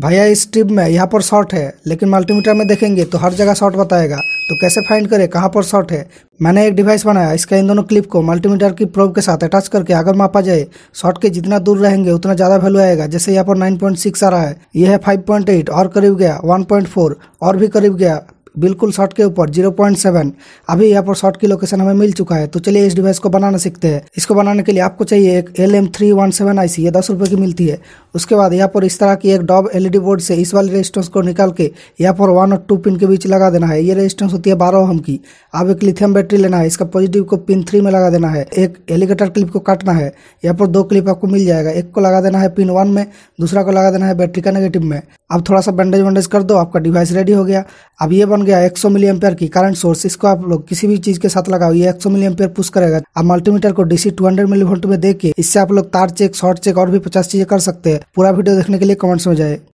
भैया इस ट्रिप में यहाँ पर शॉर्ट है लेकिन मल्टीमीटर में देखेंगे तो हर जगह शॉर्ट बताएगा तो कैसे फाइंड करें कहाँ पर शॉर्ट है मैंने एक डिवाइस बनाया इसका इन दोनों क्लिप को मल्टीमीटर की प्रोब के साथ अटैच करके अगर मापा जाए शॉर्ट के जितना दूर रहेंगे उतना ज़्यादा वैल्यू आएगा जैसे यहाँ पर 9.6 आ रहा है यह है 5.8 और करीब गया 1.4 और भी करीब गया बिल्कुल शॉर्ट के ऊपर 0.7 अभी यहाँ पर शॉर्ट की लोकेशन हमें मिल चुका है तो चलिए इस डिवाइस को बनाना सीखते हैं इसको बनाने के लिए आपको चाहिए एक L M three one seven I C ये दस रुपये की मिलती है उसके बाद यहाँ पर इस तरह की एक डॉब एलईडी e बोर्ड से इस वाली रेजिस्टेंस को निकाल के यहाँ पर वन और टू पिन के बीच लगा देना है ये रेजिस्टेंस होती है बारह हम की अब एक लिथियम बैटरी लेना है इसका पॉजिटिव को पिन थ्री में लगा देना है एक एलिगेटर क्लिप को काटना है यहाँ पर दो क्लिप आपको मिल जाएगा एक को लगा देना है पिन वन में दूसरा को लगा देना है बैटरी का नेगेटिव में अब थोड़ा सा बैंडेज वैंडेज कर दो आपका डिवाइस रेडी हो गया अब ये बन गया एक सौ मिली एम्पियर की करंट सोर्स इसको आप लोग किसी भी चीज के साथ लगाओ ये एक सौ मिली एम्पियर पुश करेगा आप मल्टीमीटर को DC two hundred millivolt में देख के इससे आप लोग तार चेक शॉर्ट चेक और भी पचास चीजें कर सकते हैं पूरा वीडियो देखने के लिए कमेंट्स में जाए